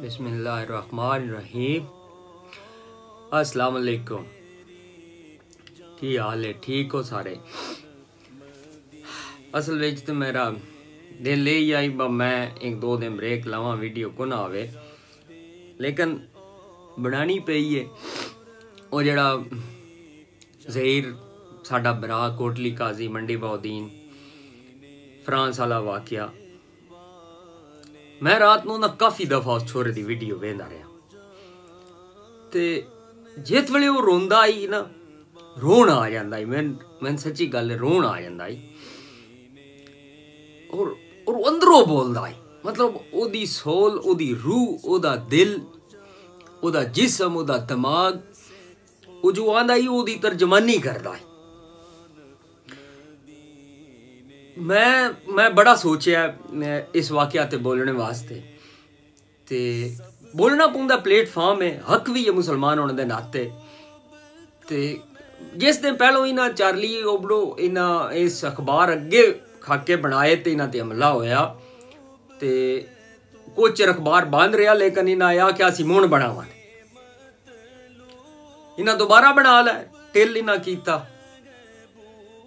बिस्मिल्लाहिर्रहमानिर्रहीम अस्सलाम वालेकुम की हाल है ठीक हो सारे असल में तो मेरा दिल ले ही आई मैं एक दो दिन ब्रेक लवा वीडियो को ना आवे लेकिन बनानी पई है और जड़ा जहीर साडा बरा कोटली काजी मंडी बाउद्दीन फ्रांस वाला वाकया ਮੈਂ ਰਾਤ ਨੂੰ ਨਾ ਕਾਫੀ ਦਫਾ ਛੋਰੇ ਦੀ ਵੀਡੀਓ ਵੇਖਦਾ ਰਿਹਾ ਤੇ ਜਿਤ ਵੇਲੇ ਉਹ ਰੋਂਦਾ ਹੀ ਨਾ ਰੋਣ ਆ ਜਾਂਦਾ ਹੀ ਮੈਂ ਮੈਂ ਸੱਚੀ ਗੱਲ ਰੋਣ ਆ ਜਾਂਦਾ ਹੀ ਔਰ ਔਰ ਅੰਦਰੋਂ ਬੋਲਦਾ ਹੀ ਮਤਲਬ ਉਹਦੀ ਸੋਲ ਉਹਦੀ ਰੂਹ ਉਹਦਾ ਦਿਲ ਉਹਦਾ ਜਿਸਮ ਉਹਦਾ ਦਿਮਾਗ ਉਹ ਜੋ ਆਂਦਾ ਹੀ ਉਹਦੀ ਤਰਜਮਾਨੀ ਕਰਦਾ ਮੈਂ ਮੈਂ ਬੜਾ ਸੋਚਿਆ ਇਸ ਵਾਕਿਆ ਤੇ ਬੋਲਣ ਵਾਸਤੇ ਤੇ ਬੋਲਣਾ ਪੁੰਦਾ ਪਲੇਟਫਾਰਮ ਹੈ ਹੱਕ ਵੀ ਹੈ ਮੁਸਲਮਾਨ ਹੋਣ ਦੇ ਨਾਤੇ ਤੇ ਜਿਸ ਦਿਨ ਪਹਿਲਾਂ ਇਹਨਾਂ ਚਾਰਲੀ ਓਬਡੋ ਇਹਨਾਂ ਇਸ ਅਖਬਾਰ ਅੱਗੇ ਖਾਕੇ ਬਣਾਏ ਤੇ ਇਹਨਾਂ ਤੇ ਹਮਲਾ ਹੋਇਆ ਤੇ ਕੁਝ ਅਖਬਾਰ ਬੰਦ ਰਿਹਾ ਲੇਕਿਨ ਇਹਨਾਂ ਆਇਆ ਕਿ ਅਸੀਂ ਮੋਹਣ ਬਣਾਵਾਂ ਇਹਨਾਂ ਦੁਬਾਰਾ ਬਣਾ ਲਿਆ ਟਿਲ ਇਹਨਾਂ ਕੀਤਾ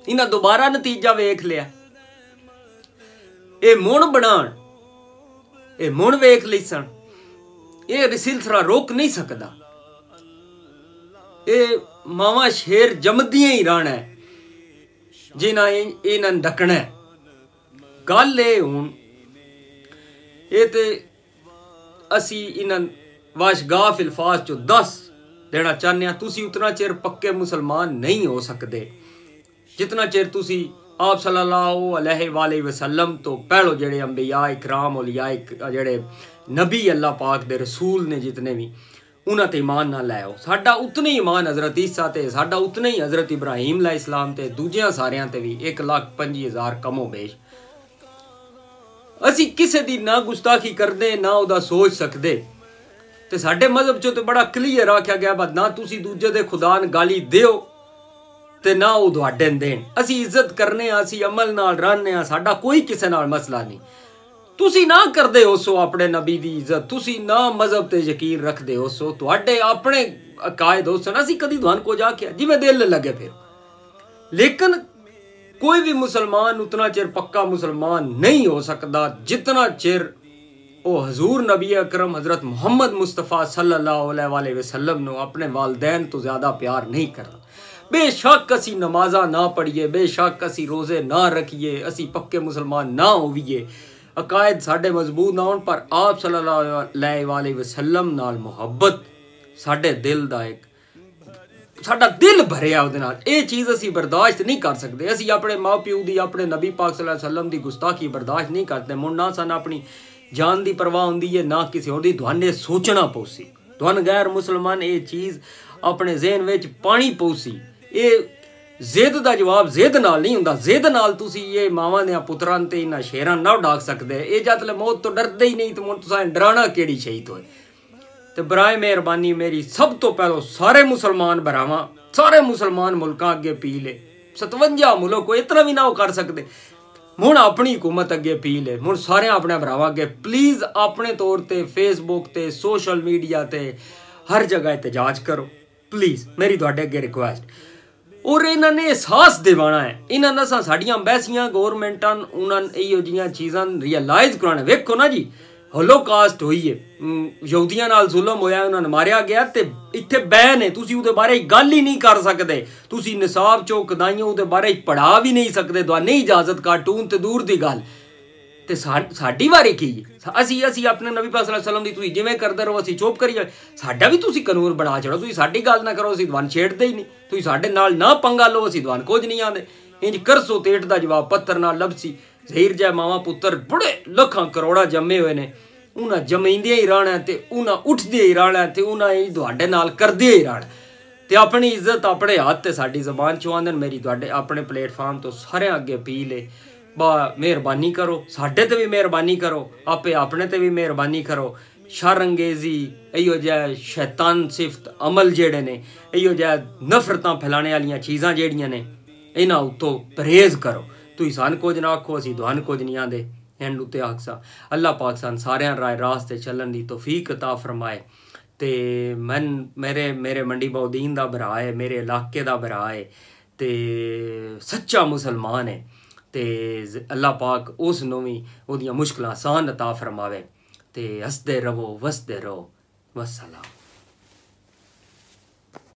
ਇਹਨਾਂ ਦੁਬਾਰਾ ਨਤੀਜਾ ਵੇਖ ਲਿਆ ਇਹ ਮੂਣ ਬਣਾਣ ਇਹ ਮੂਣ ਵੇਖ ਲਈ ਸਣ ਇਹ ਰਸਿਲਸਰਾ ਰੋਕ ਨਹੀਂ ਸਕਦਾ ਇਹ ਮਾਵਾ ਸ਼ੇਰ ਜਮਦੀਆਂ ਹੀ ਰਹਿਣਾ ਜਿਨ੍ਹਾਂ ਇਹਨਾਂ ਨੂੰ ਗੱਲ ਇਹ ਹੁਣ ਇਹ ਤੇ ਅਸੀਂ ਇਹਨਾਂ ਵਾਸ਼ਗਾਫ ਅਲਫਾਜ਼ ਚੋਂ 10 ਦੇਣਾ ਚਾਹੁੰਦੇ ਆ ਤੁਸੀਂ ਉਤਨਾ ਚਿਰ ਪੱਕੇ ਮੁਸਲਮਾਨ ਨਹੀਂ ਹੋ ਸਕਦੇ ਜਿੰਨਾ ਚਿਰ ਤੁਸੀਂ ਆਪ ਸੱਲੱਲਾਹੁ ਅਲੈਹਿ ਵਾਲੇ ਵਸੱਲਮ ਤੋਂ ਪਹਿਲੋ ਜਿਹੜੇ ਅੰਬਿਆ ਇਕਰਾਮ ਉਲਿਆ ਜਿਹੜੇ ਨਬੀ ਅੱਲਾਹ ਪਾਕ ਦੇ ਰਸੂਲ ਨੇ ਜਿਤਨੇ ਵੀ ਉਹਨਾਂ ਤੇ ਇਮਾਨ ਨਾ ਲਾਇਓ ਸਾਡਾ ਉਤਨੇ ਹੀ ਇਮਾਨ حضرت ਈਸਾ ਤੇ ਸਾਡਾ ਉਤਨੇ ਹੀ حضرت ਇਬਰਾਹੀਮ ਲਾ ਇਸਲਾਮ ਤੇ ਦੂਜਿਆਂ ਸਾਰਿਆਂ ਤੇ ਵੀ 1,25,000 ਕਮੋ ਬੇਸ਼ ਅਸੀਂ ਕਿਸੇ ਦੀ ਨਾ ਗੁਸਤਾਖੀ ਕਰਦੇ ਨਾ ਉਹਦਾ ਸੋਚ ਸਕਦੇ ਤੇ ਸਾਡੇ ਮਜ਼ਹਬ ਚ ਤੇ ਬੜਾ ਕਲੀਅਰ ਆਖਿਆ ਗਿਆ ਬਾ ਨਾ ਤੁਸੀਂ ਦੂਜੇ ਦੇ ਖੁਦਾ ਨੂੰ ਗਾਲੀ ਦਿਓ ਤੇ ਨਾ ਉਹ ਤੁਹਾਡੇ ਦੇਣ ਅਸੀਂ ਇੱਜ਼ਤ ਕਰਨੇ ਆ ਅਸੀਂ ਅਮਲ ਨਾਲ ਰਹਿਣੇ ਆ ਸਾਡਾ ਕੋਈ ਕਿਸੇ ਨਾਲ ਮਸਲਾ ਨਹੀਂ ਤੁਸੀਂ ਨਾ ਕਰਦੇ ਹੋ ਸੋ ਆਪਣੇ ਨਬੀ ਦੀ ਇੱਜ਼ਤ ਤੁਸੀਂ ਨਾ ਮਜ਼ਹਬ ਤੇ ਯਕੀਨ ਰੱਖਦੇ ਹੋ ਸੋ ਤੁਹਾਡੇ ਆਪਣੇ ਅਕਾਇਦ ਹੋ ਨਾ ਅਸੀਂ ਕਦੀ ਤੁਹਾਨੂੰ ਕੋ ਜਾ ਕੇ ਜਿਵੇਂ ਦਿਲ ਲੱਗੇ ਫਿਰ ਲੇਕਿਨ ਕੋਈ ਵੀ ਮੁਸਲਮਾਨ ਉਤਨਾ ਚਿਰ ਪੱਕਾ ਮੁਸਲਮਾਨ ਨਹੀਂ ਹੋ ਸਕਦਾ ਜਿੰਨਾ ਚਿਰ ਉਹ ਹਜ਼ੂਰ ਨਬੀ ਅਕਰਮ ਹਜ਼ਰਤ ਮੁਹੰਮਦ ਮੁਸਤਫਾ ਸੱਲੱਲਾਹੁ ਅਲੈਹ ਵਸੱਲਮ ਨੂੰ ਆਪਣੇ ਵਾਲਿਦੈਨ ਤੋਂ ਜ਼ਿਆਦਾ ਪਿਆਰ ਨਹੀਂ ਕਰਦਾ ਬੇਸ਼ੱਕ ਅਸੀਂ ਨਮਾਜ਼ਾਂ ਨਾ ਪੜੀਏ ਬੇਸ਼ੱਕ ਅਸੀਂ ਰੋਜ਼ੇ ਨਾ ਰੱਖੀਏ ਅਸੀਂ ਪੱਕੇ ਮੁਸਲਮਾਨ ਨਾ ਹੋਈਏ ਅਕਾਇਦ ਸਾਡੇ ਮਜ਼ਬੂਤ ਨਾ ਹੋਣ ਪਰ ਆਪ ਸੱਲੱਲਾਹੁ ਅਲੈहि ਵਸੱਲਮ ਨਾਲ ਮੁਹੱਬਤ ਸਾਡੇ ਦਿਲ ਦਾ ਇੱਕ ਸਾਡਾ ਦਿਲ ਭਰਿਆ ਉਹਦੇ ਨਾਲ ਇਹ ਚੀਜ਼ ਅਸੀਂ ਬਰਦਾਸ਼ਤ ਨਹੀਂ ਕਰ ਸਕਦੇ ਅਸੀਂ ਆਪਣੇ ਮਾਪਿਓ ਦੀ ਆਪਣੇ ਨਬੀ ਪਾਕ ਸੱਲੱਲਾਹੁ ਅਲੈਹਿ ਵਸੱਲਮ ਦੀ ਗੁਸਤਾਖੀ ਬਰਦਾਸ਼ਤ ਨਹੀਂ ਕਰਦੇ ਮੁੰਨਾ ਸਾਨੂੰ ਆਪਣੀ ਜਾਨ ਦੀ ਪਰਵਾਹ ਹੁੰਦੀ ਹੈ ਨਾ ਕਿਸੇ ਹੋਰ ਦੀ ਤੁਹਾਨੂੰ ਸੋਚਣਾ ਪਉਸੀ ਤੁਹਾਨੂੰ ਗੈਰ ਮੁਸਲਮਾਨ ਇਹ ਚੀਜ਼ ਆਪਣੇ ਜ਼ਿਹਨ ਵਿੱਚ ਪਾਣੀ ਪਉਸੀ ਇਹ ਜ਼ਿੱਦ ਦਾ ਜਵਾਬ ਜ਼ਿੱਦ ਨਾਲ ਨਹੀਂ ਹੁੰਦਾ ਜ਼ਿੱਦ ਨਾਲ ਤੁਸੀਂ ਇਹ ਮਾਵਾਂ ਦੇ ਪੁੱਤਰਾਂ ਤੇ ਇਹਨਾਂ ਸ਼ੇਰਾਂ ਨਾਲ ਡਾਕ ਸਕਦੇ ਇਹ ਜਦ ਲੈ ਮੌਤ ਤੋਂ ਡਰਦੇ ਹੀ ਨਹੀਂ ਤੇ ਮੌਤ ਤੁਸੀਂ ਡਰਾਣਾ ਕਿਹੜੀ ਸ਼ਈ ਹੋਏ ਤੇ ਬਰਾਏ ਮਿਹਰਬਾਨੀ ਮੇਰੀ ਸਭ ਤੋਂ ਪਹਿਲਾਂ ਸਾਰੇ ਮੁਸਲਮਾਨ ਭਰਾਵਾਂ ਸਾਰੇ ਮੁਸਲਮਾਨ ਮੁਲਕਾਂ ਅੱਗੇ ਪੀ ਲੈ 57 ਮੁਲਕ ਕੋ ਇਤਨਾ ਵੀ ਨਾ ਉਹ ਕਰ ਸਕਦੇ ਹੁਣ ਆਪਣੀ ਹਕੂਮਤ ਅੱਗੇ ਪੀ ਲੈ ਹੁਣ ਸਾਰੇ ਆਪਣੇ ਭਰਾਵਾਂ ਅੱਗੇ ਪਲੀਜ਼ ਆਪਣੇ ਤੌਰ ਤੇ ਫੇਸਬੁੱਕ ਤੇ ਸੋਸ਼ਲ ਮੀਡੀਆ ਤੇ ਹਰ ਜਗ੍ਹਾ ਇਤਜਾਜ ਕਰੋ ਪਲੀਜ਼ ਮੇਰੀ ਤੁਹਾਡੇ ਅੱਗੇ ਰਿਕੁਐਸਟ ਔਰ ਇਹਨਾਂ ਨੇ ਅਹਿਸਾਸ ਦਿਵਾਣਾ ਹੈ ਇਹਨਾਂ ਨਾਲ ਸਾਡੀਆਂ ਬੈਸੀਆਂ ਗਵਰਨਮੈਂਟਾਂ ਉਹਨਾਂ ਇਹੋ ਜੀਆਂ ਚੀਜ਼ਾਂ ਰਿਅਲਾਈਜ਼ ਕਰਾਣਾ ਵੇਖੋ ਨਾ ਜੀ ਹੋਲੋਕਾਸਟ ਹੋਈ ਹੈ ਯਹੂਦੀਆਂ ਨਾਲ ਜ਼ੁਲਮ ਹੋਇਆ ਉਹਨਾਂ ਨੂੰ ਮਾਰਿਆ ਗਿਆ ਤੇ ਇੱਥੇ ਬੈਨ ਹੈ ਤੁਸੀਂ ਉਹਦੇ ਬਾਰੇ ਗੱਲ ਹੀ ਨਹੀਂ ਕਰ ਸਕਦੇ ਤੁਸੀਂ ਨਿਸਾਬ ਚੋਂ ਕਦਾਈਆਂ ਉਹਦੇ ਬਾਰੇ ਪੜਾ ਵੀ ਨਹੀਂ ਸਕਦੇ ਦਵਾ ਨਹੀਂ ਇਜਾਜ਼ਤ ਕਾਰਟੂਨ ਤੇ ਦੂਰ ਦੀ ਗੱਲ ਤੇ ਸਾਡੀ ਵਾਰੀ ਕੀ ਹੈ ਅਸੀਂ ਅਸੀਂ ਆਪਣੇ ਨਬੀ ਪਾਕ ਸੱਲੱਲਾਹੁ ਅਲੈਹਿ ਦੀ ਤੁਸੀਂ ਜਿਵੇਂ ਕਰਦੇ ਰਹੋ ਅਸੀਂ ਚੁੱਪ ਕਰੀ ਜਾਓ ਸਾਡਾ ਵੀ ਤੁਸੀਂ ਕਾਨੂੰਨ ਬਣਾ ਚੜੋ ਤੁਸੀਂ ਸਾਡੀ ਗੱਲ ਨਾ ਕਰੋ ਅਸੀਂ ਦਵਾਨ ਛੇੜਦੇ ਹੀ ਨਹੀਂ ਤੁਸੀਂ ਸਾਡੇ ਨਾਲ ਨਾ ਪੰਗਾ ਲਓ ਅਸੀਂ ਦਵਾਨ ਕੁਝ ਨਹੀਂ ਆਂਦੇ ਇੰਜ ਕਰਸੋ ਤੇਟ ਦਾ ਜਵਾਬ ਪੱਥਰ ਨਾਲ ਲਬਸੀ ਜ਼ਹਿਰ ਜੈ ਮਾਵਾ ਪੁੱਤਰ ਬੜੇ ਲੱਖਾਂ ਕਰੋੜਾਂ ਜੰਮੇ ਹੋਏ ਨੇ ਉਹਨਾਂ ਜਮੈਂਦੇ ਹੀ ਰਾਣਾ ਤੇ ਉਹਨਾਂ ਉੱਠਦੇ ਹੀ ਰਾਣਾ ਤੇ ਉਹਨਾਂ ਹੀ ਤੁਹਾਡੇ ਨਾਲ ਕਰਦੇ ਹੀ ਰਾਣਾ ਤੇ ਆਪਣੀ ਇੱਜ਼ਤ ਆਪਣੇ ਹੱਥ ਤੇ ਸਾਡੀ ਜ਼ਬਾਨ ਚੋਂ ਆਂਦਨ ਮੇਰੀ ਤੁਹਾਡੇ ਆਪਣੇ ਪਲੇਟਫਾਰਮ ਤੋਂ ਸਾਰਿਆਂ ਅੱਗੇ ਅਪੀਲ ਹੈ ਬਾ ਮਿਹਰਬਾਨੀ ਕਰੋ ਸਾਡੇ ਤੇ ਵੀ ਮਿਹਰਬਾਨੀ ਕਰੋ ਆਪੇ ਆਪਣੇ ਤੇ ਵੀ ਮਿਹਰਬਾਨੀ ਕਰੋ ਸ਼ਰੰਗੇਜ਼ੀ ਇਹੋ ਜਿਹਾ ਸ਼ੈਤਾਨ ਸਿਫਤ ਅਮਲ ਜਿਹੜੇ ਨੇ ਇਹੋ ਜਿਹਾ ਨਫ਼ਰਤਾਂ ਫੈਲਾਣੇ ਵਾਲੀਆਂ ਚੀਜ਼ਾਂ ਜਿਹੜੀਆਂ ਨੇ ਇਹਨਾਂ ਉਤੋਂ ਪਰਹੇਜ਼ ਕਰੋ ਤੁਸੀਂ ਸਾਨੂੰ ਕੁਝ ਨਾ ਆਖੋ ਅਸੀਂ ਦੁਹਾਨ ਕੁਝ ਨਹੀਂ ਆਂਦੇ ਐਂਡ ਉਤੇ ਆਖਸਾ ਅੱਲਾ ਪਾਕ ਸਾਨ ਸਾਰਿਆਂ ਰਾਹ ਰਾਸਤੇ ਚੱਲਣ ਦੀ ਤੋਫੀਕ عطا ਫਰਮਾਏ ਤੇ ਮੈਂ ਮੇਰੇ ਮੇਰੇ ਮੰਡੀ ਬਉਦੀਨ ਦਾ ਭਰਾ ਹੈ ਮੇਰੇ ਇਲਾਕੇ ਦਾ ਭਰਾ ਹੈ ਤੇ ਸੱਚਾ ਮੁਸਲਮਾਨ ਹੈ ਤੇ ਅੱਲਾ ਪਾਕ ਉਸ ਨੂੰ ਵੀ ਉਹਦੀਆਂ ਮੁਸ਼ਕਲਾਂ ਆਸਾਨ عطا ਫਰਮਾਵੇ ਤੇ ਹੱਸਦੇ ਰਹੋ ਵਸਦੇ ਰਹੋ ਵਸਲਾਮ